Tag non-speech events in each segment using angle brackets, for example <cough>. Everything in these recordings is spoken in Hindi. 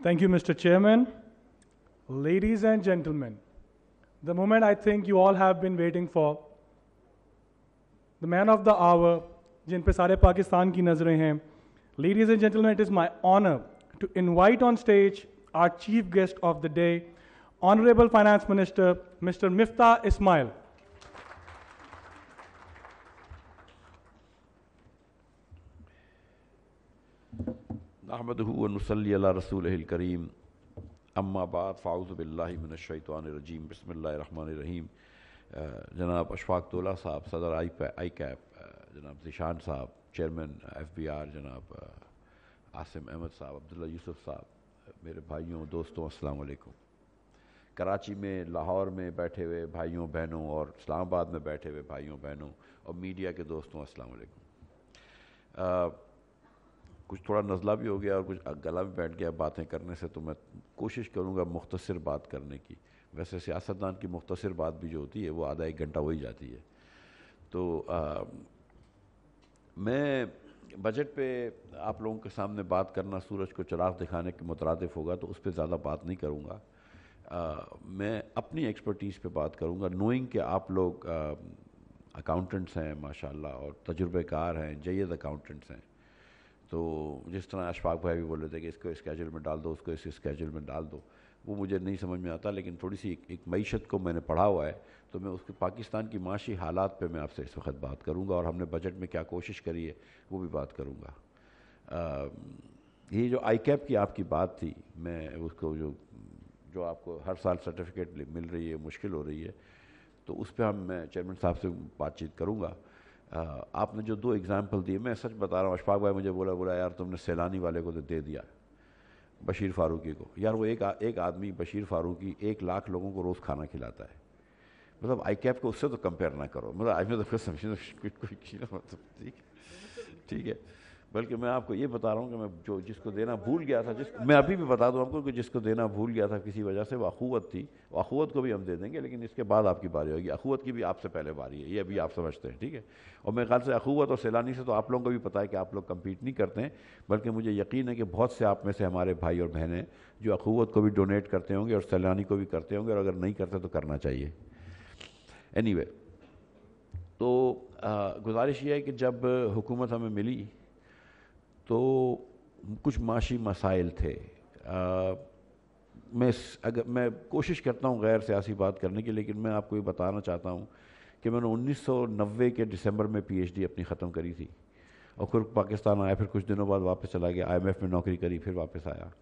Thank you, Mr. Chairman. Ladies and gentlemen, the moment I think you all have been waiting for, the man of the hour, जिन पे सारे Pakistan की नजरें Ladies and gentlemen, it is my honor to invite on stage our chief guest of the day, Honorable Finance Minister, Mr. Miftah Ismail. Ahmad नसल्ला रसूल करीम अम्माबाद फ़ाउज़बिल्लाशैतवानरजीम बसमीम जनाब अशफाक तोला साहब सदर आई पै आई कैप जनाब ज़िशान साहब चेयरमैन एफ बी आर जनाब आसिम अहमद साहब अब्दुल्ल यूसुफ साहब मेरे भाइयों दोस्तों अस्सलाम कराची में लाहौर में बैठे हुए भाइयों बहनों और इस्लामाबाद में बैठे हुए भाइयों बहनों और मीडिया के दोस्तों अस्सलाम कुछ थोड़ा नज़ला भी हो गया और कुछ गला भी बैठ गया बातें करने से तो मैं कोशिश करूँगा मुख्तसर बात करने की वैसे सियासतदान की मुख्तसर बात भी जो होती है वो आधा एक घंटा हो ही जाती है तो आ, मैं बजट पे आप लोगों के सामने बात करना सूरज को चराग दिखाने के मुतरद होगा तो उस पर ज़्यादा बात नहीं करूँगा मैं अपनी एक्सपर्टीज़ पे बात करूँगा नोइंग के आप लोग अकाउंटेंट्स हैं माशाल्लाह और तजुर्बेकार हैं जयद अकाउंटेंट्स हैं तो जिस तरह अशफाक भाई भी बोल रहे थे कि इसको स्केजल में डाल दो उसको इस स्केजल में डाल दो वो मुझे नहीं समझ में आता लेकिन थोड़ी सी एक, एक मीशत को मैंने पढ़ा हुआ है तो मैं उसके पाकिस्तान की माशी हालात पे मैं आपसे इस वक्त बात करूँगा और हमने बजट में क्या कोशिश करी है वो भी बात करूँगा ये जो आई कैप की आपकी बात थी मैं उसको जो जो आपको हर साल सर्टिफिकेट मिल रही है मुश्किल हो रही है तो उस पर हम मैं चेयरमैन साहब से बातचीत करूँगा आपने जो दो एग्ज़ाम्पल दिए मैं सच बता रहा हूँ अशफाक भाई मुझे बोला बोला यार तुमने सैलानी वाले को तो दे दिया बशीर फारूकी को यार वो एक आ, एक आदमी बशीर फारूकी एक लाख लोगों को रोज़ खाना खिलाता है मतलब आई कैप को उससे तो कंपेयर ना करो मतलब आई में तो फिर समझ तो <laughs> मतलब ठीक है ठीक है बल्कि मैं आपको ये बता रहा हूँ कि मैं जो जिसको देना भूल गया था जिस मैं अभी भी बता दूँ आपको कि जिसको देना भूल गया था किसी वजह से वह अखूत थी अखूत को भी हम दे देंगे लेकिन इसके बाद आपकी बारी होगी अखूत की भी आपसे पहले बारी है ये अभी आप समझते हैं ठीक है और मेरे ख्याल से अखूत और सैलानी से तो आप लोगों को भी पता है कि आप लोग कम्पीट नहीं करते हैं बल्कि मुझे यकीन है कि बहुत से आप में से हमारे भाई और बहनें जो अखूत को भी डोनेट करते होंगे और सैलानी को भी करते होंगे और अगर नहीं करते तो करना चाहिए एनी तो गुजारिश ये है कि जब हुकूमत हमें मिली तो कुछ माशी मसाइल थे आ, मैं अगर मैं कोशिश करता हूँ गैर सियासी बात करने की लेकिन मैं आपको ये बताना चाहता हूँ कि मैंने 1990 के दिसंबर में पीएचडी अपनी ख़त्म करी थी और फिर पाकिस्तान आया फिर कुछ दिनों बाद वापस चला गया आईएमएफ में नौकरी करी फिर वापस आया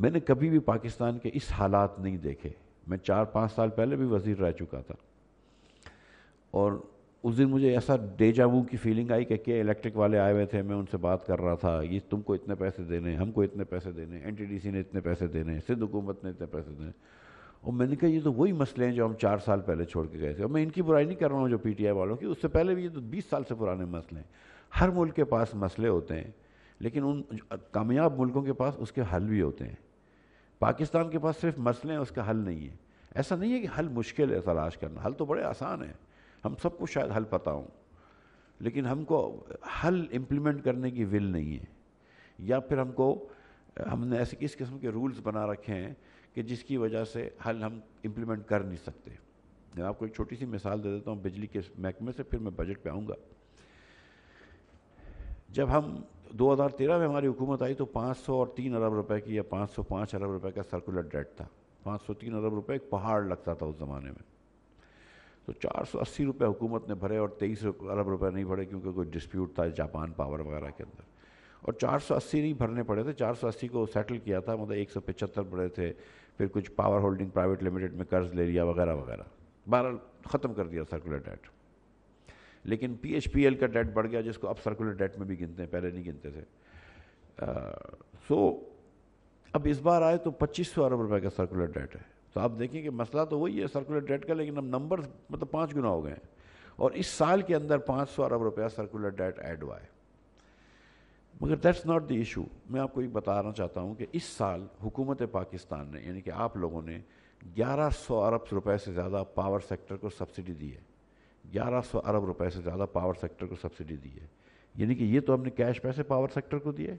मैंने कभी भी पाकिस्तान के इस हालात नहीं देखे मैं चार पाँच साल पहले भी वज़ी रह चुका था और उस दिन मुझे ऐसा डेजावू की फीलिंग आई कि क्या इलेक्ट्रिक वाले आए हुए थे मैं उनसे बात कर रहा था ये तुमको इतने पैसे देने हमको इतने पैसे देने सी ने इतने पैसे देने सिंध हुकूमत ने इतने पैसे देने और मैंने कहा ये तो वही मसले हैं जो हम चार साल पहले छोड़ के गए थे और मैं इनकी बुराई नहीं कर रहा हूँ जो आई वालों की उससे पहले भी ये तो बीस साल से पुराने मसले हैं हर मुल्क के पास मसले होते हैं लेकिन उन कामयाब मुल्कों के पास उसके हल भी होते हैं पाकिस्तान के पास सिर्फ मसले हैं उसका हल नहीं है ऐसा नहीं है कि हल मुश्किल है तलाश करना हल तो बड़े आसान है हम सबको शायद हल पता हो लेकिन हमको हल इम्प्लीमेंट करने की विल नहीं है या फिर हमको हमने ऐसे किस किस्म के रूल्स बना रखे हैं कि जिसकी वजह से हल हम इम्प्लीमेंट कर नहीं सकते मैं आपको एक छोटी सी मिसाल दे देता हूँ बिजली के महकमे से फिर मैं बजट पे आऊँगा जब हम 2013 में हमारी हुकूमत आई तो 500 और 3 अरब रुपए की या 505 अरब रुपए का सर्कुलर डेट था 503 अरब रुपए एक पहाड़ लगता था उस ज़माने में तो चार सौ अस्सी रुपये हुकूमत ने भरे और तेईस अरब रुपये नहीं भरे क्योंकि कोई डिस्प्यूट था जापान पावर वगैरह के अंदर और चार सौ अस्सी नहीं भरने पड़े थे चार सौ अस्सी को सेटल किया था मतलब एक सौ पचहत्तर भरे थे फिर कुछ पावर होल्डिंग प्राइवेट लिमिटेड में कर्ज ले लिया वगैरह वगैरह बहरहाल ख़त्म कर दिया सर्कुलर डेट लेकिन पी एच पी एल का डेट बढ़ गया जिसको अब सर्कुलर डेट में भी गिनते हैं पहले नहीं गिनते थे सो अब इस बार आए तो पच्चीस सौ अरब रुपये का सर्कुलर डेट है तो आप देखें कि मसला तो वही है सर्कुलर डेट का लेकिन अब नंबर मतलब पाँच गुना हो गए हैं और इस साल के अंदर पाँच सौ अरब रुपया सर्कुलर डेट ऐड हुआ है मगर दैट्स नॉट द इशू मैं आपको ये बताना चाहता हूँ कि इस साल हुकूमत पाकिस्तान ने यानी कि आप लोगों ने ग्यारह सौ अरब रुपए से ज़्यादा पावर सेक्टर को सब्सिडी दी है ग्यारह सौ अरब रुपए से ज़्यादा पावर सेक्टर को सब्सिडी दी है यानी कि ये तो हमने कैश पैसे पावर सेक्टर को दिए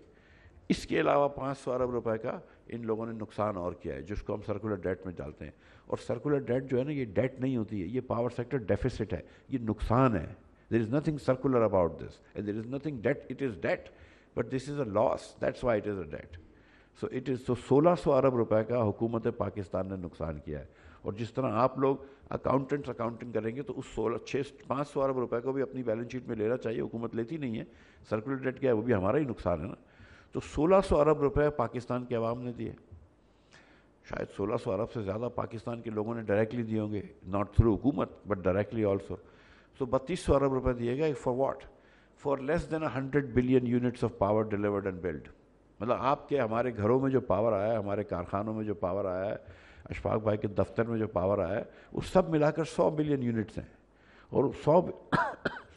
इसके अलावा पाँच सौ अरब रुपए का इन लोगों ने नुकसान और किया है जिसको हम सर्कुलर डेट में डालते हैं और सर्कुलर डेट जो है ना ये डेट नहीं होती है ये पावर सेक्टर डेफिसिट है ये नुकसान है there is nothing circular about this and there is nothing debt it is debt but this is a loss that's why it is a debt so it is तो सोलह सौ अरब रुपए का हुकूमत पाकिस्तान ने नुकसान किया है और जिस तरह आप लोग अकाउंटेंट्स अकाउंटिंग करेंगे तो उस सोलह छः पाँच सौ अरब रुपए को भी अपनी बैलेंस शीट में लेना चाहिए हुकूमत लेती नहीं है सर्कुलर डेट क्या है वो भी हमारा ही नुकसान है ना तो 1600 अरब रुपए पाकिस्तान के अवाम ने दिए शायद 1600 अरब से ज़्यादा पाकिस्तान के लोगों ने डायरेक्टली दिए होंगे नॉट थ्रू हुकूमत बट डायरेक्टली ऑल्सो सो बत्तीस सौ अरब रुपए दिए गए for what for less than hundred billion units of power delivered and billed मतलब आपके हमारे घरों में जो पावर आया है हमारे कारखानों में जो पावर आया है अशफाक भाई के दफ्तर में जो पावर आया है वो सब मिलाकर सौ बिलियन यूनिट्स हैं और सौ <coughs>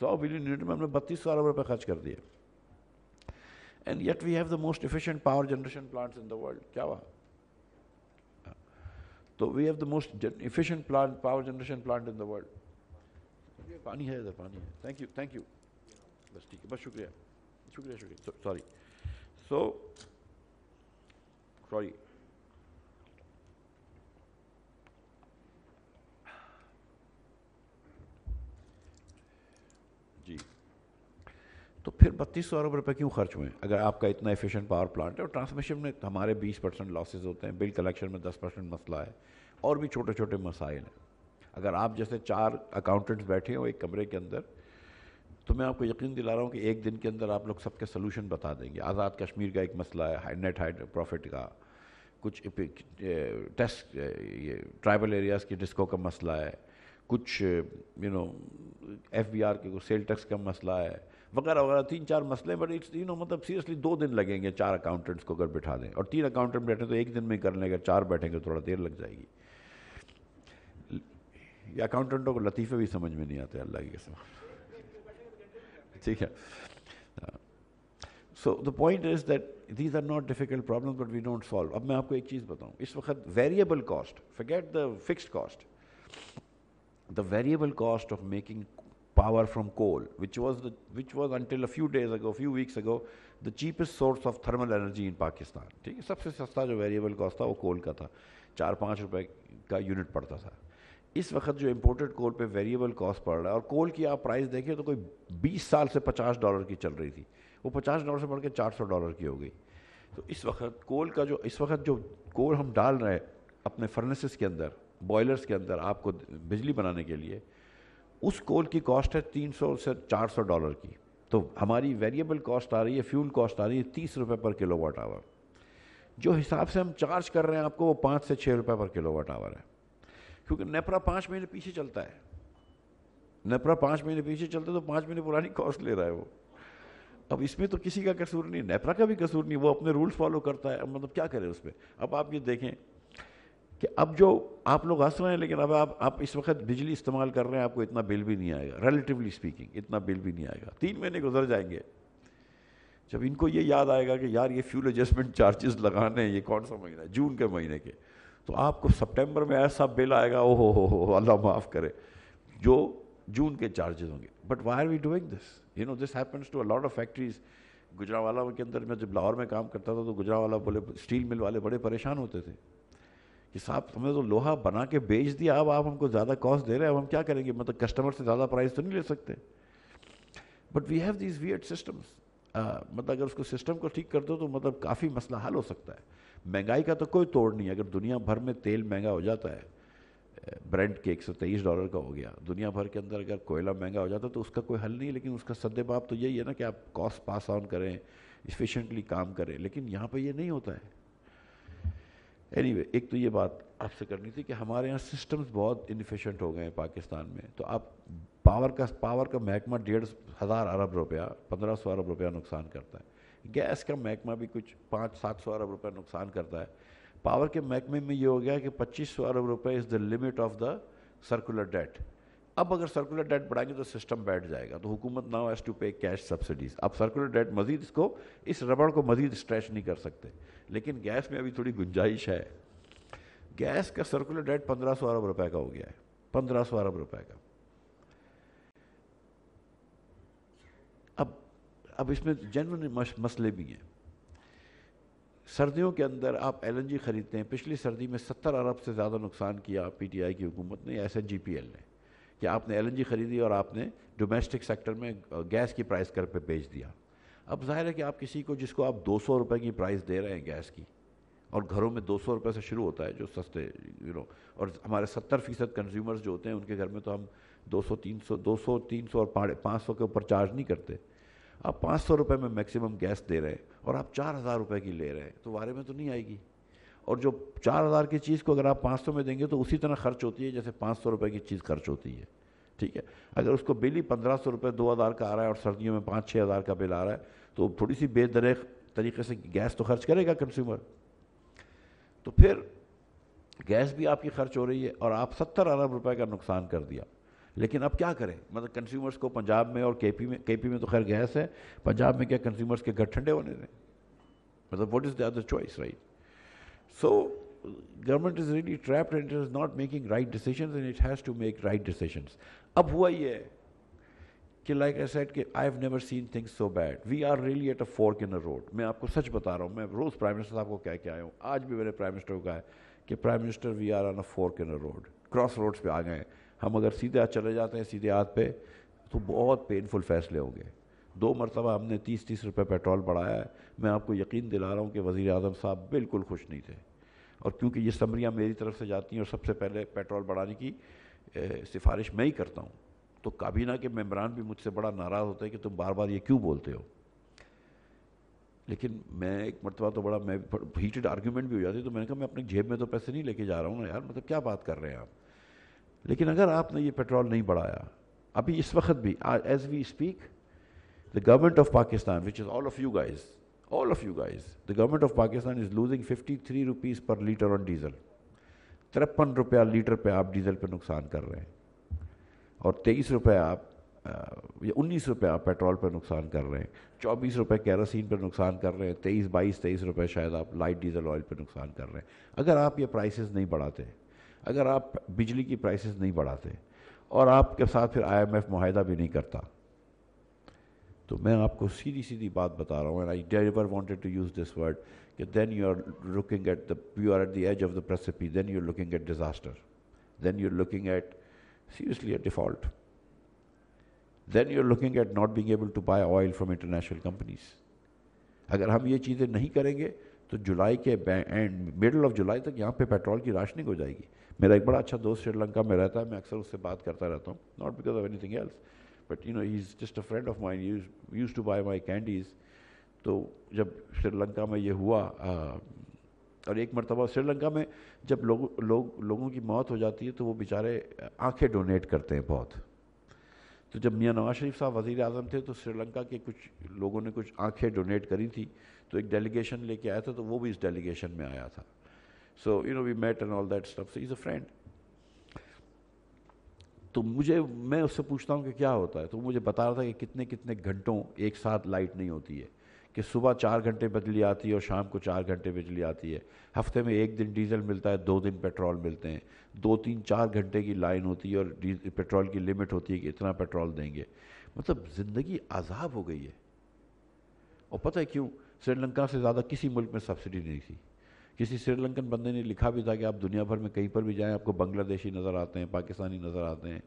सौ बिलियन यूनिट में हमने बत्तीस सौ अरब रुपये खर्च कर दिए And yet we have the most efficient power generation plants in the world, Kyawa. So we have the most efficient plant, power generation plant in the world. पानी है इधर पानी है थैंक यू थैंक यू बस ठीक है बस शुक्रिया शुक्रिया शुक्रिया सॉरी सो सॉरी फिर बत्तीस सौ अरब रुपये क्यों खर्च हुए अगर आपका इतना एफिशिएंट पावर प्लांट है और ट्रांसमिशन में हमारे बीस परसेंट लॉसेज होते हैं बिल कलेक्शन में दस परसेंट मसला है और भी छोटे छोटे मसाइल हैं अगर आप जैसे चार अकाउंटेंट्स बैठे हो एक कमरे के अंदर तो मैं आपको यकीन दिला रहा हूँ कि एक दिन के अंदर आप लोग सबके सोलूशन बता देंगे आज़ाद कश्मीर का एक मसला है नेट हाइड प्रॉफिट का कुछ टेस्ट ये ट्राइबल एरियाज़ की डिस्को का मसला है कुछ you know F B R के सेल टैक्स का मसला है वगैरह वगैरह तीन चार मसले बट इट्स यू नो मतलब सीरियसली दो दिन लगेंगे चार अकाउंटेंट्स को अगर बैठा दें और तीन अकाउंटेंट बैठे तो एक दिन में कर लेंगे चार बैठेंगे थोड़ा देर लग जाएगी ये अकाउंटेंटों को लतीफ़े भी समझ में नहीं आते अल्लाह की कसम ठीक है so the point is that these are not difficult problem but we don't solve अब मैं आपको एक चीज़ बताऊँ इस वक्त variable cost forget the fixed cost the variable cost of making power from coal, which was, the, which was until a few days ago, a few weeks ago, the cheapest source of thermal energy in Pakistan ठीक है सबसे सस्ता जो वेरिएबल कॉस्ट था वो कोल का था चार पाँच रुपये का यूनिट पड़ता था इस वक्त जो इम्पोर्टेड कोल पे वेरिएबल कॉस्ट पड़ रहा है और कोल की आप प्राइस देखिए तो कोई 20 साल से 50 डॉलर की चल रही थी वो 50 डॉलर से बढ़ के 400 डॉलर की हो गई तो इस वक्त कोल का जो इस वक्त जो कोल हम डाल रहे हैं अपने फर्नेसेस के अंदर बॉयलर्स के अंदर आपको बिजली बनाने के लिए उस कोल की कॉस्ट है तीन सौ से चार सौ डॉलर की तो हमारी वेरिएबल कॉस्ट आ रही है फ्यूल कॉस्ट आ रही है तीस रुपये पर किलो वाट आवर जो हिसाब से हम चार्ज कर रहे हैं आपको वो पाँच से छः रुपये पर किलो वाट आवर है क्योंकि नेपरा पाँच महीने पीछे चलता है नेपरा पाँच महीने पीछे चलता है तो पाँच महीने पुरानी कॉस्ट ले रहा है वो अब इसमें तो किसी का कसूर नहीं नेपरा का भी कसूर नहीं वो अपने रूल्स फॉलो करता है मतलब क्या करें उसमें अब आप ये देखें कि अब जो आप लोग हंस रहे हैं लेकिन अब आप आप इस वक्त बिजली इस्तेमाल कर रहे हैं आपको इतना बिल भी नहीं आएगा रिलेटिवली स्पीकिंग इतना बिल भी नहीं आएगा तीन महीने गुजर जाएंगे जब इनको ये याद आएगा कि यार ये फ्यूल एडजस्टमेंट चार्जेस लगाने हैं ये कौन सा महीना है जून के महीने के तो आपको सितंबर में ऐसा बिल आएगा ओ हो हो हो अल्लाह माफ़ करे जो जून के चार्जेस होंगे but why are we doing this you know this happens to a lot of factories Gujranwala के अंदर मैं जब लाहौर में काम करता था तो गुजरावाला बोले स्टील मिल वाले बड़े परेशान होते थे कि साहब हमने तो लोहा बना के बेच दिया अब आप हमको ज़्यादा कॉस्ट दे रहे हैं अब हम क्या करेंगे मतलब कस्टमर से ज़्यादा प्राइस तो नहीं ले सकते बट वी हैव दीज वीएड सिस्टम्स मतलब अगर उसको सिस्टम को ठीक कर दो तो मतलब काफ़ी मसला हल हो सकता है महंगाई का तो कोई तोड़ नहीं अगर दुनिया भर में तेल महंगा हो जाता है ब्रांड uh, के एक सौ तेईस डॉलर का हो गया दुनिया भर के अंदर अगर कोयला महंगा हो जाता तो उसका कोई हल नहीं लेकिन उसका सद्देबाप तो यही है ना कि आप कॉस्ट पास ऑन करें इफ़िशेंटली काम करें लेकिन यहाँ पर ये नहीं होता है एनी anyway, एक तो ये बात आपसे करनी थी कि हमारे यहाँ सिस्टम्स बहुत इनफिशेंट हो गए हैं पाकिस्तान में तो आप पावर का पावर का महकमा डेढ़ हज़ार अरब रुपया पंद्रह सौ अरब रुपया नुकसान करता है गैस का महकमा भी कुछ पाँच सात सौ अरब रुपया नुकसान करता है पावर के महकमे में ये हो गया कि पच्चीस सौ अरब रुपये is the limit of the circular debt अब अगर सर्कुलर डेट बढ़ाएंगे तो सिस्टम बैठ जाएगा तो हुकूमत now has to pay cash subsidies अब सर्कुलर डेट मजीद इसको इस रबड़ को मजीद स्ट्रेच नहीं कर सकते लेकिन गैस में अभी थोड़ी गुंजाइश है गैस का सर्कुलर डेट पंद्रह सौ अरब रुपए का हो गया है पंद्रह सौ अरब रुपए का अब अब इसमें जनरल मसले भी हैं सर्दियों के अंदर आप एलएनजी ख़रीदते हैं पिछली सर्दी में सत्तर अरब से ज़्यादा नुकसान किया पीटीआई की हुकूमत ने एस एन ने कि आपने एलएनजी ख़रीदी और आपने डोमेस्टिक सेक्टर में गैस की प्राइस कर पे बेच दिया अब जाहिर है कि आप किसी को जिसको आप दो सौ रुपये की प्राइस दे रहे हैं गैस की और घरों में दो सौ रुपये से शुरू होता है जो सस्ते यू नो और हमारे सत्तर फ़ीसद कंज्यूमर्स जो होते हैं उनके घर में तो हम दो सौ तीन सौ दो सौ तीन सौ और पाड़े पाँच सौ के ऊपर चार्ज नहीं करते आप पाँच सौ रुपये में मैक्सिमम गैस दे रहे हैं और आप चार हज़ार रुपये की ले रहे हैं तो वारे में तो नहीं आएगी और जो चार हज़ार की चीज़ को अगर आप पाँच सौ में देंगे तो उसी तरह खर्च होती है जैसे पाँच सौ रुपये की चीज़ खर्च होती है ठीक है अगर उसको बिल ही पंद्रह सौ रुपये दो हज़ार का आ रहा है और सर्दियों में पाँच छः हज़ार का बिल आ रहा है तो थोड़ी सी बेदरे तरीके से गैस तो खर्च करेगा कंज्यूमर तो फिर गैस भी आपकी खर्च हो रही है और आप सत्तर अरब रुपये का नुकसान कर दिया लेकिन अब क्या करें मतलब कंज्यूमर्स को पंजाब में और केपी में केपी में तो खैर गैस है पंजाब में क्या कंज्यूमर्स के घर ठंडे होने दें मतलब what is the other choice right so government is really trapped and it is not making right decision and it has to make right decisions. अब हुआ ये कि लाइक आई सेड कि I have never seen things so bad we are really at a fork in a road मैं आपको सच बता रहा हूँ मैं रोज़ प्राइम मिनिस्टर साहब को कह के आया हूँ आज भी मैंने प्राइम मिनिस्टर को कहा है कि prime minister we are on a fork in a road crossroads पे आ गए हम अगर सीधे हाथ चले जाते हैं सीधे हाथ पे तो बहुत पेनफुल फैसले होंगे दो मरतबा हमने तीस तीस रुपये पेट्रोल बढ़ाया है मैं आपको यकीन दिला रहा हूँ कि वज़ी अजम साहब बिल्कुल खुश नहीं थे और क्योंकि ये समरियाँ मेरी तरफ से जाती हैं और सबसे पहले पेट्रोल बढ़ाने की सिफारिश मैं ही करता हूँ तो काबीना के मेम्बरान भी मुझसे बड़ा नाराज़ होते हैं कि तुम बार बार ये क्यों बोलते हो लेकिन मैं एक मरतबा तो बड़ा मैं हीटेड आर्ग्यूमेंट भी हो जाती तो मैंने कहा मैं अपने जेब में तो पैसे नहीं लेके जा रहा हूँ ना यार मतलब क्या बात कर रहे हैं आप लेकिन अगर आपने ये पेट्रोल नहीं बढ़ाया अभी इस वक्त भी as we speak the government of Pakistan which is all of you guys all of you guys the government of Pakistan is losing fifty three rupees per litre on diesel तिरपन रुपया लीटर पे आप डीजल पे नुकसान कर रहे हैं और तेईस रुपये आप या उन्नीस रुपये आप पेट्रोल पर पे नुकसान कर रहे हैं चौबीस रुपये कैरोसिन पर नुकसान कर रहे हैं तेईस बाईस तेईस रुपये शायद आप लाइट डीजल ऑयल पर नुकसान कर रहे हैं अगर आप ये प्राइसेस नहीं बढ़ाते अगर आप बिजली की प्राइसेस नहीं बढ़ाते और आपके साथ फिर आईएमएफ माहिदा भी नहीं करता तो मैं आपको सीधी सीधी बात बता रहा हूँ and I never wanted to use this word कि then you are looking at the you are at the edge of the precipice then you are looking at disaster then you are looking at seriously at default then you are looking at not being able to buy oil from international companies अगर हम ये चीज़ें नहीं करेंगे तो जुलाई के एंड मिडल ऑफ जुलाई तक यहाँ पे पेट्रोल की राशनिंग हो जाएगी मेरा एक बड़ा अच्छा दोस्त श्रीलंका में रहता है मैं अक्सर उससे बात करता रहता हूँ not because of anything else but you know he is just a friend of mine used to buy my candies तो जब श्रीलंका में ये हुआ आ, और एक मरतबा श्रीलंका में जब लोग लो, लोगों की मौत हो जाती है तो वो बेचारे आंखें डोनेट करते हैं बहुत तो जब मियाँ नवाज शरीफ साहब वज़ी अजम थे तो श्रीलंका के कुछ लोगों ने कुछ आंखें डोनेट करी थी तो एक डेलीगेशन लेके आया था तो वो भी इस डेलीगेशन में आया था so you know we met and all that stuff is a friend तो मुझे मैं उससे पूछता हूँ कि क्या होता है तो मुझे बता रहा था कि कितने कितने घंटों एक साथ लाइट नहीं होती है कि सुबह चार घंटे बिजली आती है और शाम को चार घंटे बिजली आती है हफ्ते में एक दिन डीजल मिलता है दो दिन पेट्रोल मिलते हैं दो तीन चार घंटे की लाइन होती है और पेट्रोल की लिमिट होती है कि इतना पेट्रोल देंगे मतलब ज़िंदगी आज़ाब हो गई है और पता है क्यों श्रीलंका से ज़्यादा किसी मुल्क में सब्सिडी नहीं थी किसी श्रीलंकन बंदे ने लिखा भी था कि आप दुनिया भर में कहीं पर भी जाएं आपको बांग्लादेशी नज़र आते हैं पाकिस्तानी नज़र आते हैं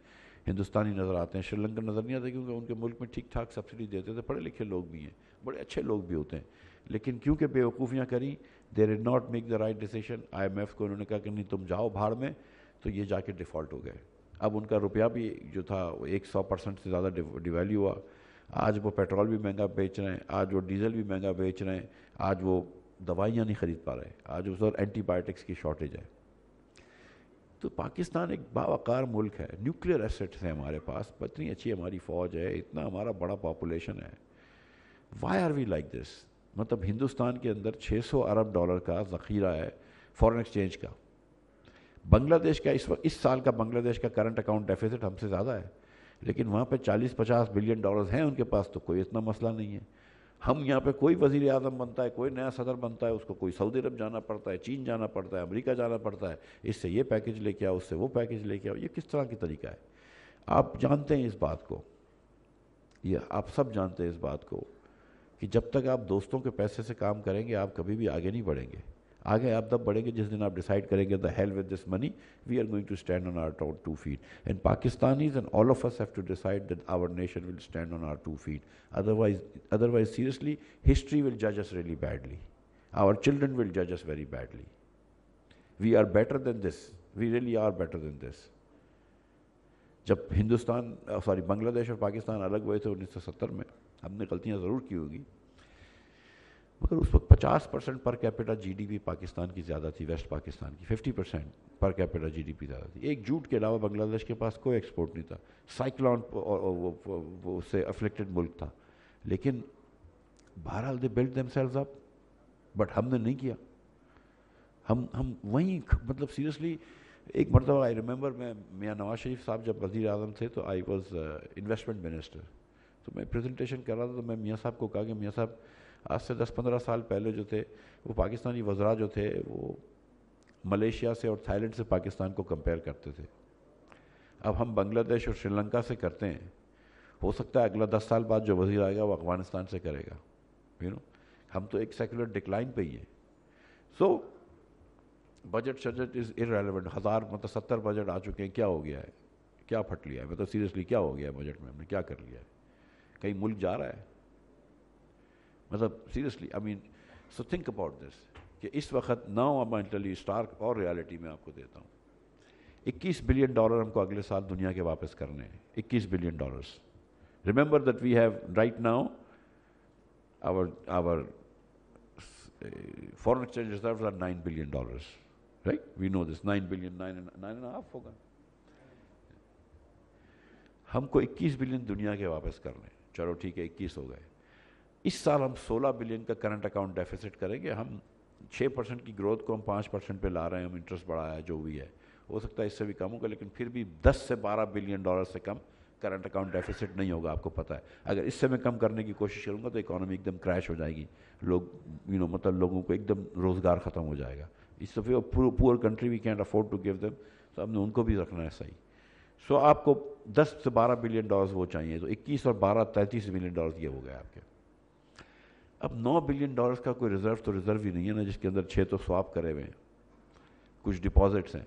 हिंदुस्तानी नज़र आते हैं श्रीलंकन नज़र नहीं आते क्योंकि उनके मुल्क में ठीक ठाक सब्सिडी देते थे पढ़े लिखे लोग भी हैं बड़े अच्छे लोग भी होते हैं लेकिन क्योंकि बेवकूफ़ियाँ करी they did not make the right decision F को उन्होंने कहा कि नहीं तुम जाओ भाड़ में तो ये जाके डिफ़ॉल्ट हो गए अब उनका रुपया भी जो था वो एक सौ परसेंट से ज़्यादा डिवैल्यू हुआ आज वो पेट्रोल भी महंगा बेच रहे हैं आज वो डीज़ल भी महंगा बेच रहे हैं आज वो दवाइयाँ नहीं ख़रीद पा रहे आज उस दौर एंटीबायोटिक्स की शॉर्टेज है तो पाकिस्तान एक बावकार मुल्क है न्यूक्लियर एसेट्स हैं हमारे पास इतनी अच्छी हमारी फ़ौज है इतना हमारा बड़ा पॉपुलेशन है why are we like this मतलब हिंदुस्तान के अंदर 600 अरब डॉलर का ज़ख़ीरा है फॉरेन एक्सचेंज का बांग्लादेश का इस वक्त इस साल का बांग्लादेश का करंट अकाउंट डेफिसिट हमसे ज़्यादा है लेकिन वहाँ पर चालीस पचास बिलियन डॉलर हैं उनके पास तो कोई इतना मसला नहीं है हम यहाँ पे कोई वजीर अजम बनता है कोई नया सदर बनता है उसको कोई सऊदी अरब जाना पड़ता है चीन जाना पड़ता है अमेरिका जाना पड़ता है इससे ये पैकेज लेके आओ उससे वो पैकेज लेके आओ ये किस तरह की तरीका है आप जानते हैं इस बात को ये आप सब जानते हैं इस बात को कि जब तक आप दोस्तों के पैसे से काम करेंगे आप कभी भी आगे नहीं बढ़ेंगे आगे आप तब बढ़ेंगे जिस दिन आप डिसाइड करेंगे the hell with this money we are going to stand on are taught to feet and Pakistanis and all of us have to decide that our nation will stand on are to feet otherwise otherwise seriously history will जज us really badly our children will जज us very badly we are better than this we really are better than this जब हिंदुस्तान सॉरी बांग्लादेश और पाकिस्तान अलग हुए थे 1970 में हमने गलतियां ज़रूर की होगी मगर उस वक्त 50 percent per capita GDP Pakistan की ज़्यादा थी वेस्ट पाकिस्तान की 50 परसेंट पर कैपिटा जीडीपी ज़्यादा थी एक जूट के अलावा बांग्लादेश के पास कोई एक्सपोर्ट नहीं था साइक्लॉन उससे अफ्लेक्टेड मुल्क था लेकिन बहरहाल दे बिल्ड दम सेल्व अप बट हमने नहीं किया हम हम वहीं मतलब सीरियसली एक मरतबा आई रिमेंबर मैं मियाँ नवाज शरीफ साहब जब वज़ी अजम थे तो आई वॉज़ इन्वेस्टमेंट मिनिस्टर तो मैं प्रेजेंटेशन कर रहा था तो मैं मियाँ साहब को कहा कि मियाँ साहब आज से 10-15 साल पहले जो थे वो पाकिस्तानी वजरा जो थे वो मलेशिया से और थाईलैंड से पाकिस्तान को कंपेयर करते थे अब हम बांग्लादेश और श्रीलंका से करते हैं हो सकता है अगला दस साल बाद जो वजीर आएगा वो अफगानिस्तान से करेगा यू नो हम तो एक सेकुलर डिक्लाइन पे ही हैं सो बजट शजट इज़ इरेलीवेंट हज़ार मतलब सत्तर बजट आ चुके हैं क्या हो गया है क्या फट लिया है मतलब सीरियसली क्या हो गया है बजट में हमने क्या कर लिया है कहीं मुल्क जा रहा है मतलब seriously I mean so think about this कि इस वक्त नाउ इंटली स्टार्क और रियलिटी में आपको देता हूँ 21 बिलियन डॉलर हमको अगले साल दुनिया के वापस करने हैं 21 billion dollars remember that we have right now our our foreign exchange reserve are nine billion dollars right we know this nine billion nine nine and half होगा हमको 21 बिलियन दुनिया के वापस करने चलो ठीक है 21 हो गए इस साल हम 16 बिलियन का करंट अकाउंट डेफिसिट करेंगे हम 6 परसेंट की ग्रोथ को हम 5 परसेंट पर ला रहे हैं हम इंटरेस्ट बढ़ाया जो भी है हो सकता है इससे भी कम होगा लेकिन फिर भी 10 से 12 बिलियन डॉलर से कम करंट अकाउंट डेफिसिट नहीं होगा आपको पता है अगर इससे मैं कम करने की कोशिश करूँगा तो इकोनॉमी एकदम क्रैश हो जाएगी लोग यू नो मतलब लोगों को एकदम रोज़गार ख़त्म हो जाएगा इस दफ़े poor country we can't afford to give them तो हमने उनको भी रखना है सही सो so, आपको 10 से 12 बिलियन डॉलर्स वो चाहिए तो 21 और 12 33 बिलियन डॉलर ये हो गए आपके अब नौ बिलियन डॉलर्स का कोई रिजर्व तो रिजर्व ही नहीं है ना जिसके अंदर छः तो स्वाप करे हुए हैं कुछ डिपॉजिट्स हैं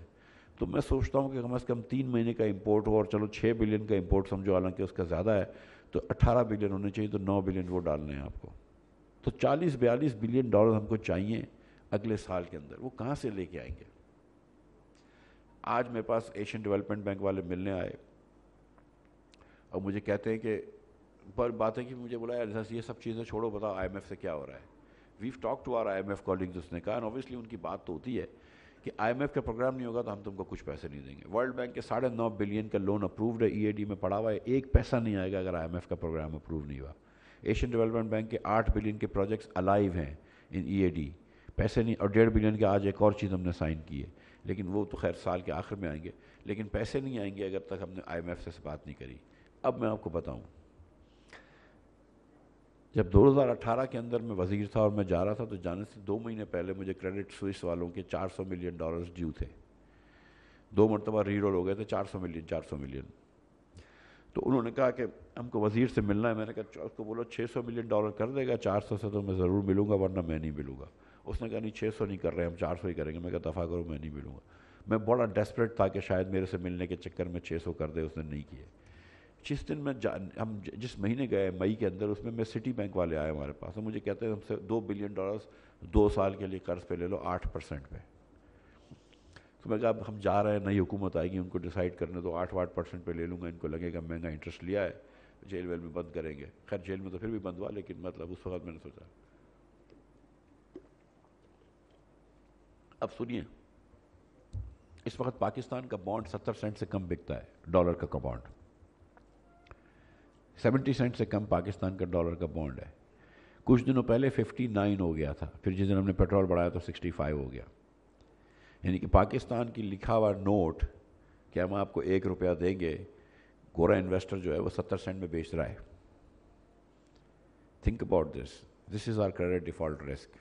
तो मैं सोचता हूँ कि कम अज़ कम तीन महीने का इम्पोर्ट हो और चलो छः बिलियन का इम्पोर्ट समझो हालांकि उसका ज़्यादा है तो अट्ठारह बिलियन होने चाहिए तो नौ बिलियन वो डालने हैं आपको तो चालीस बयालीस बिलियन डॉलर हमको चाहिए अगले साल के अंदर वो कहाँ से लेके आएंगे आज मेरे पास एशियन डेवलपमेंट बैंक वाले मिलने आए और मुझे कहते हैं कि पर बात है कि मुझे बोला यार ये सब चीज़ें छोड़ो बताओ आई से क्या हो रहा है we talk to our I M F callings उसने कहा एंड ऑब्वियसली उनकी बात तो होती है कि आई एम एफ का प्रोग्राम नहीं होगा तो हम तुमको कुछ पैसे नहीं देंगे वर्ल्ड बैंक के साढ़े नौ बिलियन का लोन अप्रूव्ड है ई ए डी में पड़ा हुआ है एक पैसा नहीं आएगा अगर आई एम एफ का प्रोग्राम अप्रूव नहीं हुआ एशियन डेवलपमेंट बैंक के आठ बिलियन के प्रोजेक्ट्स अलाइव हैं इन ई ए डी पैसे नहीं और डेढ़ बिलियन के आज एक और चीज़ हमने साइन की है लेकिन वो तो खैर साल के आखिर में आएंगे लेकिन पैसे नहीं आएंगे अगर तक हमने आई एम एफ से बात नहीं करी अब मैं आपको बताऊँ जब 2018 के अंदर मैं वजीर था और मैं जा रहा था तो जाने से दो महीने पहले मुझे क्रेडिट स्विस वालों के 400 मिलियन डॉलर्स ड्यू थे दो मरतबा रीरोल हो गए थे 400 मिलियन 400 मिलियन तो उन्होंने कहा कि हमको वजीर से मिलना है मैंने कहा उसको बोलो 600 मिलियन डॉलर कर देगा 400 से तो मैं ज़रूर मिलूँगा वरना मैं नहीं मिलूँगा उसने कहा नहीं छः नहीं कर रहे हम चार ही करेंगे मैं कहा दफ़ा करो मैं नहीं मिलूँगा मैं बड़ा डेस्परेट था कि शायद मेरे से मिलने के चक्कर में छः कर दे उसने नहीं किए जिस दिन मैं हम जिस महीने गए मई के अंदर उसमें मैं सिटी बैंक वाले आए हमारे पास तो मुझे कहते हैं हमसे दो बिलियन डॉलर्स दो साल के लिए कर्ज पे ले लो आठ परसेंट पे तो मैं कहा हम जा रहे हैं नई हुकूमत आएगी उनको डिसाइड करने तो आठ आठ परसेंट पे ले लूँगा इनको लगेगा महंगा इंटरेस्ट लिया है जेल वेल में बंद करेंगे खैर जेल में तो फिर भी बंद हुआ लेकिन मतलब उस वक्त मैंने सोचा अब सुनिए इस वक्त पाकिस्तान का बॉन्ड सत्तर सेंट से कम बिकता है डॉलर का कबॉन्ड सेवेंटी सेंट से कम पाकिस्तान का डॉलर का बॉन्ड है कुछ दिनों पहले फिफ्टी नाइन हो गया था फिर जिस दिन हमने पेट्रोल बढ़ाया तो सिक्सटी फाइव हो गया यानी कि पाकिस्तान की लिखा हुआ नोट कि हम आपको एक रुपया देंगे गोरा इन्वेस्टर जो है वो सत्तर सेंट में बेच रहा है think about this this is our credit default risk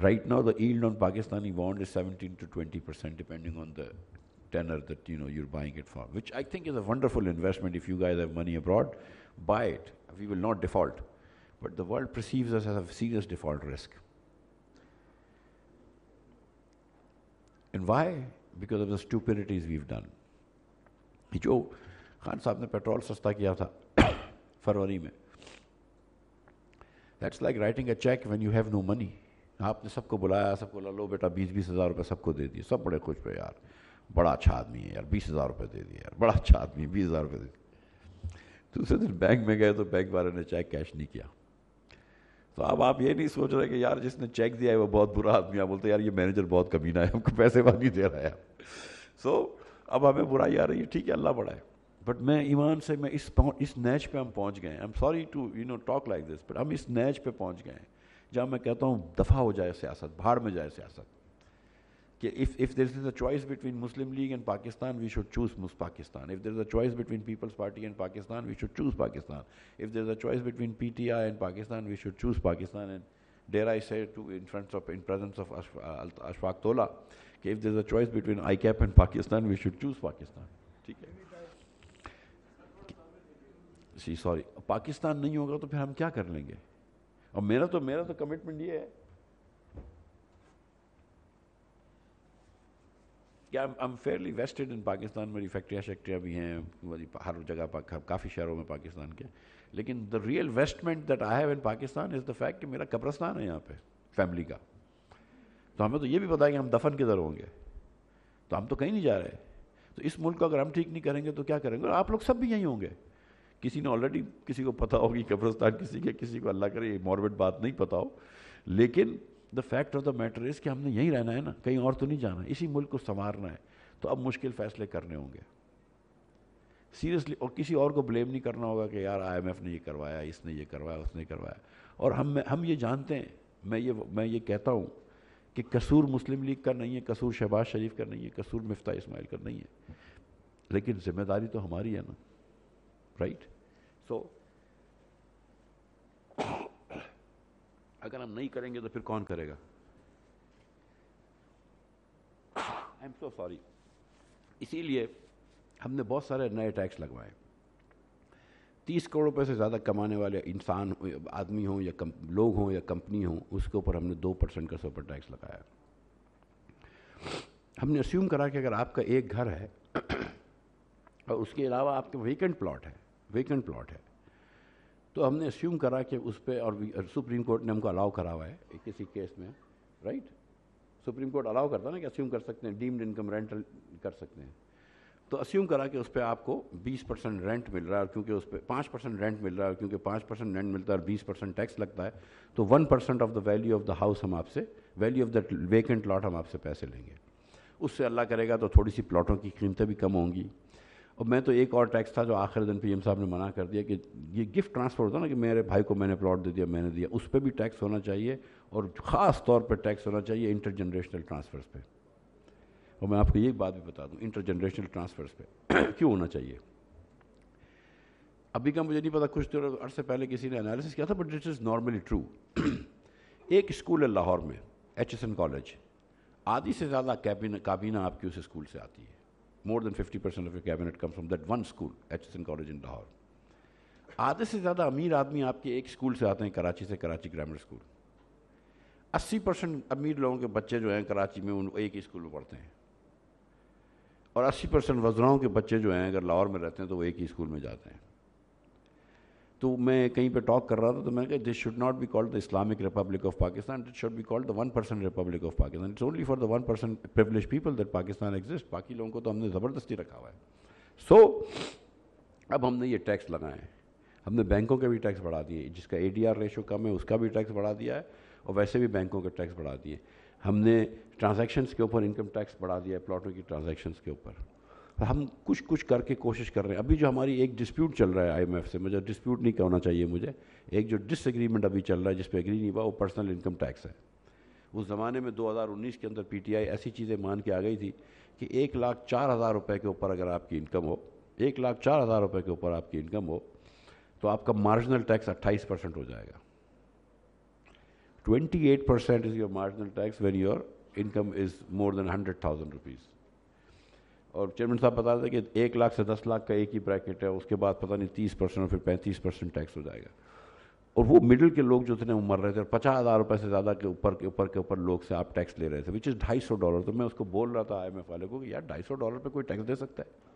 right now the yield on Pakistani bond is seventeen to twenty percent depending on the tenor that you know you're buying it for, which I think is a wonderful investment. If you guys have money abroad, buy it. We will not default, but the world perceives us as a serious default risk. And why? Because of the stupidities we've done. जो खान साहब ने पेट्रोल सस्ता किया था फरवरी में that's like writing a cheque when you have no money आपने सबको बुलाया सबको ला लो बेटा बीस बीस हज़ार रुपये सबको दे दिए सब बड़े खुश पे यार बड़ा अच्छा आदमी है यार बीस हज़ार रुपये दे दिया यार बड़ा अच्छा आदमी है बीस हज़ार रुपये दे दिए दूसरे दिन बैंक में गए तो बैंक वाले ने चेक कैश नहीं किया तो अब आप ये नहीं सोच रहे कि यार जिसने चेक दिया है वो बहुत बुरा आदमी आप बोलते यार ये मैनेजर बहुत कमीना है हमको पैसे वा नहीं दे रहा है सो so, अब हमें बुराई आ रही है ठीक है अल्लाह बड़ा है बट मैं ईमान से मैं इस इस नैच पे हम पहुंच गए I am sorry to you know talk like this but हम इस नैच पे पहुंच गए जहाँ मैं कहता हूँ दफ़ा हो जाए सियासत भाड़ में जाए सियासत if, if there is a choice between Muslim League and Pakistan, we should choose Mus Pakistan. If there is a choice between People's Party and Pakistan, we should choose Pakistan. If there is a choice between PTI and Pakistan, we should choose Pakistan. And dare I say, to in front of in presence of Ashf uh, Ashfaq Tola, if there is a choice between ICAP and Pakistan, we should choose Pakistan. ठीक है सी सॉरी पाकिस्तान नहीं होगा तो फिर हम क्या कर लेंगे और मेरा तो मेरा तो कमिटमेंट ये है क्या I am fairly vested in Pakistan मेरी फैक्ट्रियाँ शैक्ट्रियाँ भी हैं हर जगह काफ़ी शहरों में पाकिस्तान के लेकिन the real investment that I have in Pakistan is the fact कि मेरा कब्रस्तान है यहाँ पे फैमिली का तो हमें तो ये भी पता है कि हम दफन किधर होंगे तो हम तो कहीं नहीं जा रहे तो इस मुल्क को अगर हम ठीक नहीं करेंगे तो क्या करेंगे और आप लोग सब भी यहीं होंगे किसी ने ऑलरेडी किसी को पता होगी कब्रस्तान किसी के किसी को अल्लाह करे ये मॉर्बिड बात नहीं पता हो लेकिन the fact of the matter is कि हमने यहीं रहना है ना कहीं और तो नहीं जाना इसी मुल्क को संवारना है तो अब मुश्किल फैसले करने होंगे सीरियसली और किसी और को ब्लेम नहीं करना होगा कि यार आईएमएफ ने ये करवाया इसने ये करवाया उसने करवाया और हम हम ये जानते हैं मैं ये मैं ये कहता हूँ कि कसूर मुस्लिम लीग का नहीं है कसूर शहबाज शरीफ का नहीं है कसूर मफ्ता इसमाइल का नहीं है लेकिन जिम्मेदारी तो हमारी है ना राइट सो so, अगर हम नहीं करेंगे तो फिर कौन करेगा आई एम सो सॉरी इसीलिए हमने बहुत सारे नए टैक्स लगवाए तीस करोड़ रुपये से ज़्यादा कमाने वाले इंसान आदमी हों या कम, लोग हों या कंपनी हों उसके ऊपर हमने दो परसेंट का सुपर टैक्स लगाया हमने अस्यूम करा कि अगर आपका एक घर है और उसके अलावा आपके वेकेंट प्लॉट है वेकेंट प्लॉट है तो हमने अस्यूम करा कि उस पर और सुप्रीम कोर्ट uh, ने हमको अलाउ करा हुआ है किसी केस में राइट सुप्रीम कोर्ट अलाउ करता ना कि अस्यूम कर सकते हैं डीम्ड इनकम रेंट कर सकते हैं तो अस्यूम करा कि उस पर आपको 20 परसेंट रेंट मिल रहा है क्योंकि उस पर पाँच परसेंट रेंट मिल रहा है क्योंकि पाँच परसेंट रेंट मिलता है और बीस परसेंट टैक्स लगता है तो one percent of the value of the house हम आपसे value of the vacant lot हम आपसे पैसे लेंगे उससे अल्लाह करेगा तो थोड़ी सी प्लाटों की कीमतें भी कम होंगी और मैं तो एक और टैक्स था जो आखिर दिन पी साहब ने मना कर दिया कि ये गिफ्ट ट्रांसफ़र होता ना कि मेरे भाई को मैंने प्लॉट दे दिया मैंने दिया उस पर भी टैक्स होना चाहिए और ख़ास तौर पर टैक्स होना चाहिए इंटर जनरेशनल ट्रांसफ़र्स पर और मैं आपको ये बात भी बता दूँ इंटर जनरेशनल ट्रांसफ़र्स पर <clears throat> क्यों होना चाहिए अभी का मुझे नहीं पता कुछ देर अरसे पहले किसी ने एनालिसिस किया था but it is normally true एक स्कूल है लाहौर में एच एस कॉलेज आधी से ज़्यादा काबीना आपकी उस स्कूल से आती है more fifty percent of cabinet come cabinet comes one school H S N college in Lahore आधे से ज़्यादा अमीर आदमी आपके एक स्कूल से आते हैं कराची से कराची ग्रामर स्कूल अस्सी परसेंट अमीर लोगों के बच्चे जो हैं कराची में उन एक ही स्कूल में पढ़ते हैं और अस्सी परसेंट वजराओं के बच्चे जो हैं अगर लाहौर में रहते हैं तो वो एक ही स्कूल में जाते हैं तो मैं कहीं पे टॉक कर रहा था तो मैंने कहा this should not be called the Islamic Republic of Pakistan it should be called the one percent republic of Pakistan it's only for the one percent privileged people that Pakistan exist बाकी लोगों को तो हमने ज़बरदस्ती रखा हुआ है सो so, अब हमने ये टैक्स लगाए हमने बैंकों के भी टैक्स बढ़ा दिए जिसका ए डी आर रेशो कम है उसका भी टैक्स बढ़ा दिया है और वैसे भी बैंकों के टैक्स बढ़ा दिए हमने ट्रांजेक्शन्स के ऊपर इनकम टैक्स बढ़ा दिया है प्लॉटों की ट्रांजेक्शन्स के ऊपर हम कुछ कुछ करके कोशिश कर रहे हैं अभी जो हमारी एक डिस्प्यूट चल रहा है आईएमएफ से मुझे डिस्प्यूट नहीं कहना चाहिए मुझे एक जो डिसएग्रीमेंट अभी चल रहा है जिस पर एग्री नहीं हुआ वो पर्सनल इनकम टैक्स है उस ज़माने में 2019 के अंदर पीटीआई ऐसी चीज़ें मान के आ गई थी कि एक लाख चार हज़ार रुपये के ऊपर अगर आपकी इनकम हो एक लाख चार हज़ार रुपये के ऊपर आपकी इनकम हो तो आपका मार्जिनल टैक्स अट्ठाईस परसेंट हो जाएगा twenty eight percent is your marginal tax when your income is more than hundred thousand rupees और चेयरमैन साहब बता दें कि एक लाख से दस लाख का एक ही ब्रैकेट है उसके बाद पता नहीं तीस परसेंट और फिर पैंतीस परसेंट टैक्स हो जाएगा और वो मिडिल के लोग जो थे ना रहे थे और पचास हज़ार रुपये से ज़्यादा के ऊपर के ऊपर के ऊपर लोग से आप टैक्स ले रहे थे विच इज़ ढाई सौ डॉलर तो मैं उसको बोल रहा था आई एम एफ वाले को कि यार ढाई सौ डॉलर पर कोई टैक्स दे सकता है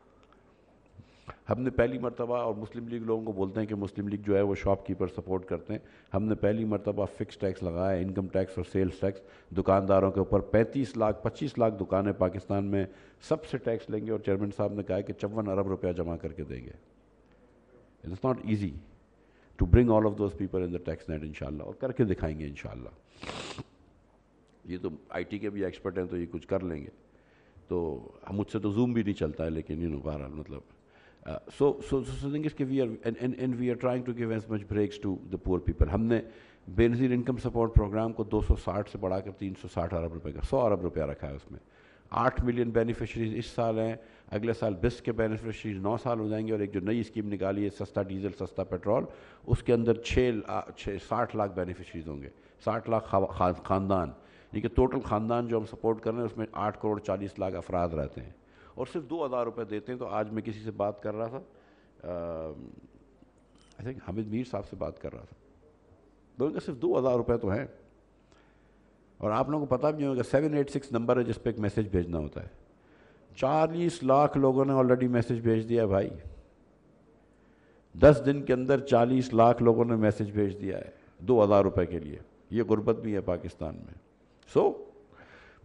हमने पहली मरतबा और मुस्लिम लीग लोगों को बोलते हैं कि मुस्लिम लीग जो है वो शॉपकीपर सपोर्ट करते हैं हमने पहली मरतबा फ़िक्स टैक्स लगाया इनकम टैक्स और सेल्स टैक्स दुकानदारों के ऊपर 35 लाख 25 लाख दुकानें पाकिस्तान में सबसे टैक्स लेंगे और चेयरमैन साहब ने कहा कि चौवन अरब रुपया जमा करके देंगे it is not easy to bring all of those people in the tax net in और करके दिखाएंगे इन ये तो आई के भी एक्सपर्ट हैं तो ये कुछ कर लेंगे तो मुझसे तो जूम भी नहीं चलता है लेकिन यू नो बहरहाल मतलब so so so so thing we are and and and, and we are to to give as much breaks to the हमने बेनजीर इनकम सपोर्ट प्रोग्राम को 260 से बढ़ाकर 360 अरब रुपए का 100 अरब रुपया रखा है उसमें आठ मिलियन बेनिफिशरीज इस साल हैं अगले साल बिस के बेनिफिशरीज नौ साल हो जाएंगे और एक जो नई स्कीम निकाली है सस्ता डीजल सस्ता पेट्रोल उसके अंदर छः छः साठ लाख बेनिफिशरीज होंगे साठ लाख खानदान यानी कि टोटल ख़ानदान जो हम सपोर्ट कर रहे हैं उसमें आठ करोड़ चालीस लाख अफराद रहते हैं और सिर्फ दो हज़ार रुपये देते हैं तो आज मैं किसी से बात कर रहा था आई थिंक हामिद मीर साहब से बात कर रहा था तो उनका सिर्फ दो हज़ार रुपये तो हैं और आप लोगों को पता भी नहीं होगा सेवन एट सिक्स नंबर है जिस पर एक मैसेज भेजना होता है चालीस लाख लोगों ने ऑलरेडी मैसेज भेज दिया भाई दस दिन के अंदर चालीस लाख लोगों ने मैसेज भेज दिया है दो हज़ार रुपये के लिए ये गुर्बत भी है पाकिस्तान में सो so,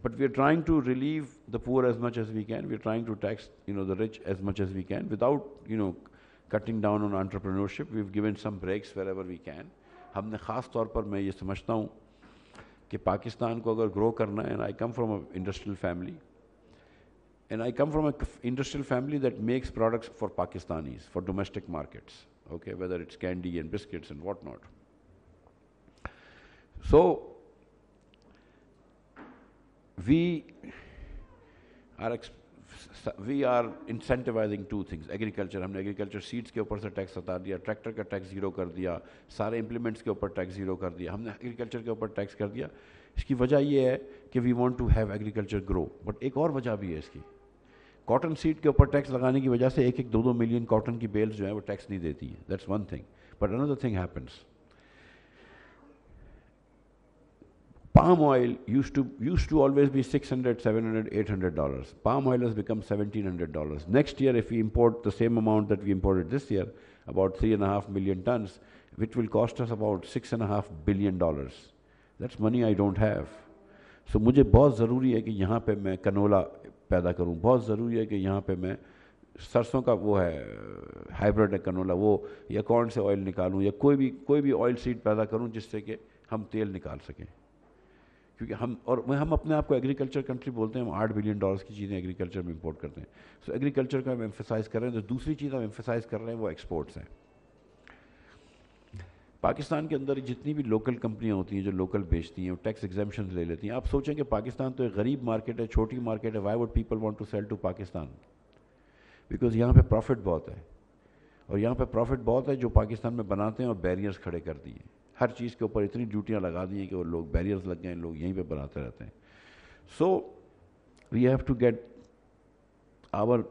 But we are trying to relieve the poor as much as we can. We are trying to tax, you know, the rich as much as we can without, you know, cutting down on entrepreneurship. We've given some breaks wherever we can. हमने ख़ास तौर पर मैं ये समझता हूँ कि पाकिस्तान को अगर ग्रो करना है and I come from industrial family and I come from an industrial family that makes products for Pakistanis, for domestic markets, okay, whether it's candy and biscuits and whatnot. So we are we are incentivising two things agriculture हमने एग्रीकल्चर सीड्स के ऊपर से टैक्स हटा दिया ट्रैक्टर का टैक्स जीरो कर दिया सारे implements के ऊपर टैक्स जीरो कर दिया हमने एग्रीकल्चर के ऊपर टैक्स कर दिया इसकी वजह यह है कि we want to have agriculture grow but एक और वजह भी है इसकी कॉटन सीड के ऊपर टैक्स लगाने की वजह से एक एक दो दो मिलियन कॉटन की बेल्स जो है वो टैक्स नहीं देती है that's one thing but another thing happens Palm oil used to, used to always be 600, 700, 800 dollars. Palm oil has become 1700 dollars. Next year, if we import the same amount that we imported this year, about three and a half million tons, which will cost us about six and a half billion dollars. That's money I don't have. So mujhe bahut zaruri hai ki yahan pe main canola paida karu bahut zaruri hai ki yahan pe main सरसों का वो है हाइब्रिड है कनोला वो या कौन से ऑयल निकालूँ या कोई भी कोई भी ऑयल सीड पैदा करूँ जिससे कि हम तेल निकाल सकें क्योंकि हम और हम अपने आप को एग्रीकल्चर कंट्री बोलते हैं हम आठ बिलियन डॉलर्स की चीज़ें एग्रीकल्चर में इंपोर्ट करते हैं सो एग्रीकल्चर का हम एम्फेसाइज कर रहे हैं तो दूसरी चीज़ हम एम्फेसाइज कर रहे हैं वो एक्सपोर्ट्स हैं पाकिस्तान के अंदर जितनी भी लोकल कंपनियां होती हैं जो लोकल बेचती हैं वो टैक्स एग्जामेशन ले लेती हैं आप सोचें कि पाकिस्तान तो एक गरीब मार्केट है छोटी मार्केट है why would people want to sell to Pakistan because यहाँ पे प्रॉफिट बहुत है और यहाँ पे प्रॉफिट बहुत है जो पाकिस्तान में बनाते हैं और बैरियर्स खड़े कर दिए हैं हर चीज़ के ऊपर इतनी ड्यूटियाँ लगा दी हैं कि वो लोग बैरियर्स लग गए हैं लोग यहीं पर बनाते रहते हैं so we have to get our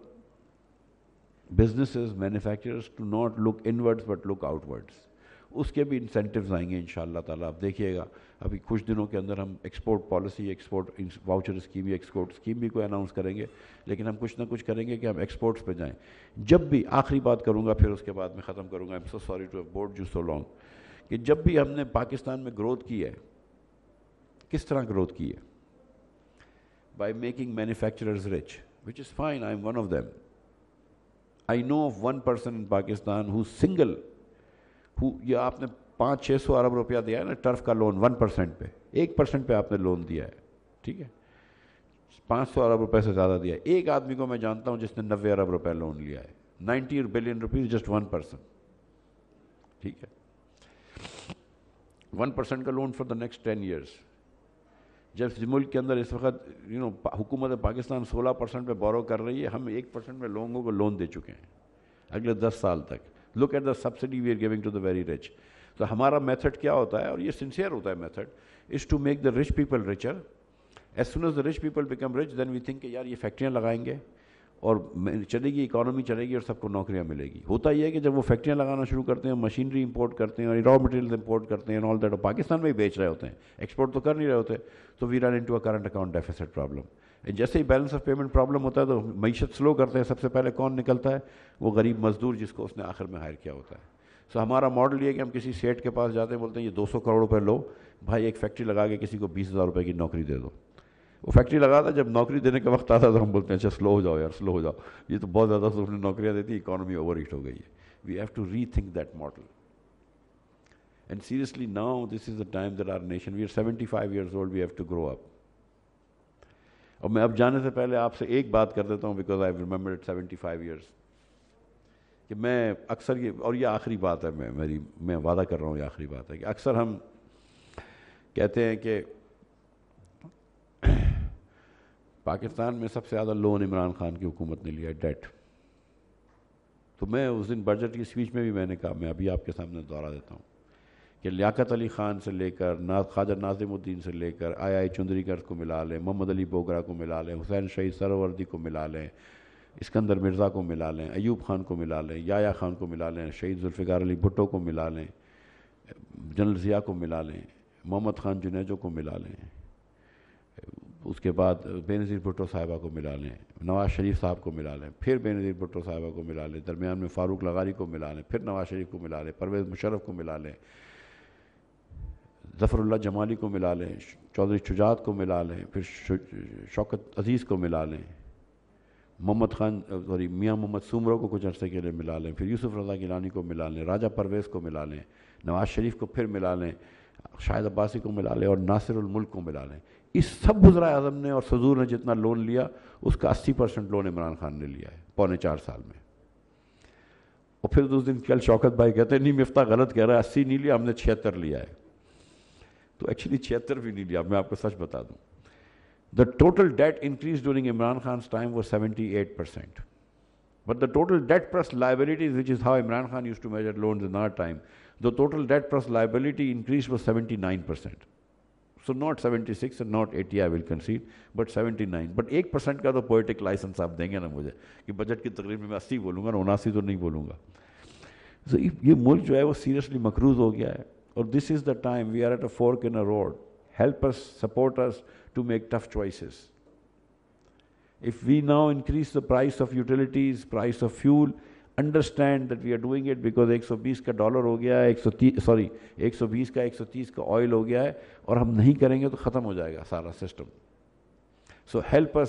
businesses manufacturers to not look inwards but look outwards उसके भी इंसेंटिव्स आएंगे इन शाला ताला आप देखिएगा अभी कुछ दिनों के अंदर हम export policy export voucher scheme या एक्सपोर्ट स्कीम भी कोई अनाउंस करेंगे लेकिन हम कुछ ना कुछ करेंगे कि हम एक्सपोर्ट्स पे जाएं जब भी आखिरी बात करूँगा फिर उसके बाद मैं ख़त्म करूँगा I am so sorry to bored you so long कि जब भी हमने पाकिस्तान में ग्रोथ की है किस तरह ग्रोथ की है making making rich which is fine I am one of them I know of one person in Pakistan who single who ये आपने पाँच छः सौ अरब रुपया दिया है ना टर्फ का लोन वन परसेंट पे एक परसेंट पे आपने लोन दिया है ठीक है पाँच सौ अरब रुपये से ज़्यादा दिया है एक आदमी को मैं जानता हूँ जिसने नब्बे अरब रुपये लोन लिया है ninety billion rupees just one percent ठीक है वन परसेंट का loan for the next ten years जब इस मुल्क के अंदर इस वक्त यू नो हुकूमत पाकिस्तान सोलह परसेंट पर बोरो कर रही है हम एक परसेंट में लोगों को लोन दे चुके हैं अगले दस साल तक look at the subsidy we are giving to the very rich तो हमारा मेथड क्या होता है और ये सिंसियर होता है method is to make the rich people richer as soon as the rich people become rich then we think यार ये फैक्ट्रियाँ लगाएंगे और चलेगी इकोनॉमी चलेगी और सबको नौकरियाँ मिलेगी होता ही है कि जब वो फैक्ट्रियाँ लगाना शुरू करते हैं मशीनरी इंपोर्ट करते हैं और रॉ मटेरियल इंपोर्ट करते हैं ऑल दैट पाकिस्तान में ही बेच रहे होते हैं एक्सपोर्ट तो कर नहीं रहे होते तो we run into a current account deficit problem जैसे ही बैलेंस ऑफ पेमेंट प्रॉब्लम होता है तो मीशत स्लो करते हैं सबसे पहले कौन निकलता है वो गरीब मजदूर जिसको उसने आखिर में हायर किया होता है सो so, हमारा मॉडल ये कि हम किसी सेठ के पास जाते हैं बोलते हैं ये 200 करोड़ रुपए लो भाई एक फैक्ट्री लगा के किसी को बीस हज़ार रुपये की नौकरी दे दो वो फैक्ट्री लगा था जब नौकरी देने का वक्त आता तो हम बोलते हैं अच्छा स्लो हो जाओ यार स्लो हो जाओ ये तो बहुत ज़्यादा तुमने नौकरियाँ दे दी इकॉनमी ओवर हीट हो गई है we have to rethink that model and seriously now this is the time that our nation we are seventy five years old we have to grow up और मैं अब जाने से पहले आपसे एक बात कर देता हूँ because I remember it seventy five years कि मैं अक्सर ये और ये आखिरी बात है मैं मेरी मैं वादा कर रहा हूँ ये आखिरी बात है कि अक्सर हम कहते हैं कि पाकिस्तान में सबसे ज़्यादा लोन इमरान खान की हुकूमत ने लिया डेट तो मैं उस दिन बजट की स्पीच में भी मैंने कहा मैं अभी आपके सामने दोहरा देता हूँ कि लियाकत अली ख़ान से लेकर ना ख्वाजा नाजिमुद्दीन से लेकर आई आई चंद्रीगढ़ को मिला लें मोहम्मद अली बोगरा को मिला लें हुसैन शहीद सरवर्दी को मिला लें इस्कंदर मिर्ज़ा को मिला लें अयूब खान को मिला लें याया खान को मिला लें शहीद जुल्फ़िकार अली भुट्टो को मिला लें जनरल ज़िया को मिला लें मोहम्मद खान जुनेजो को मिला लें उसके बाद बेनज़ीर भुट्टो साहिबा को मिला लें नवाज़ शरीफ साहब को मिला लें फिर बेनज़ीर भुट्टो साहिबा को मिला लें दरमियान में फ़ारूक लगारी को मिला लें फिर नवाज़ शरीफ को मिला लें परवेज़ मुशरफ को मिला लें जफ़रुल्ला जमाली को मिला लें चौधरी शुजात को मिला लें फिर शौकत अज़ीज़ को मिला लें मोहम्मद खान सॉरी मियाँ मोहम्मद सूमरों को कुछ अरसे के लिए मिला लें फिर यूसुफ रजा गिलानी को मिला लें राजा परवेज़ को मिला लें नवाज़ शरीफ को फिर मिला लें शाहिद अब्बासी को मिला लें और नासिरुल मुल्क को मिला लें इस सब बुजरा आजम ने और सजूर ने जितना लोन लिया उसका अस्सी परसेंट लोन इमरान खान ने लिया है पौने चार साल में और फिर उस दिन कल शौकत भाई कहते हैं नहीं मिफ्ता गलत कह रहा है अस्सी नहीं लिया हमने छिहत्तर लिया है तो एक्चुअली छिहत्तर भी नहीं लिया मैं आपको सच बता दूँ the total debt increase during Imran Khan time वो seventy eight percent but the total debt plus liabilities which is how Imran Khan use to measure loan in our time the total debt plus liability increase वो seventy nine percent so not six and not eighty I will concede but seventy nine but एक परसेंट का तो पोइटिक लाइसेंस आप देंगे ना मुझे कि बजट की तकरीब में मैं अस्सी बोलूँगा ना उनासी तो नहीं बोलूँगा सो so, ये मुल्क जो है वो सीरियसली मकरूज हो गया है और this is the time we are at a fork in a road help us support us to make tough choices if we now increase the price of utilities price of fuel Understand that we are doing it because 120 dollar dollar हो गया है 130 सॉरी 120 का 130 का ऑयल हो गया है और हम नहीं करेंगे तो ख़त्म हो जाएगा सारा system so help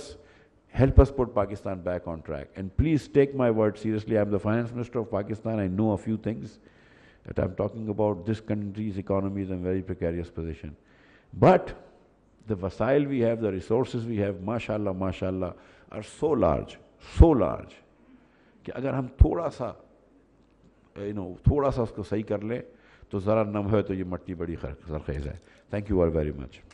help us put Pakistan back on track. And please take my word seriously. I'm the finance minister of Pakistan. I know a few things that I'm talking about. This country's economy is in a very precarious position. But the wasail we have, the resources we have, mashallah, mashallah, are so large, so large कि अगर हम थोड़ा सा यू नो थोड़ा सा उसको सही कर लें तो ज़रा नम है तो ये मट्टी बड़ी सरखेज़ है thank you are very much